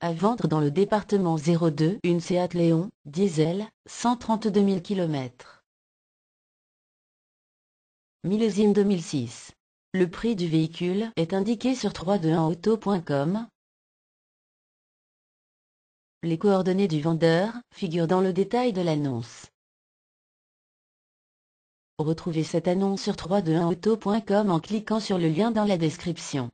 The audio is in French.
À vendre dans le département 02 une Seat Léon, diesel, 132 000 km. Millésime 2006. Le prix du véhicule est indiqué sur 321auto.com. Les coordonnées du vendeur figurent dans le détail de l'annonce. Retrouvez cette annonce sur 321auto.com en cliquant sur le lien dans la description.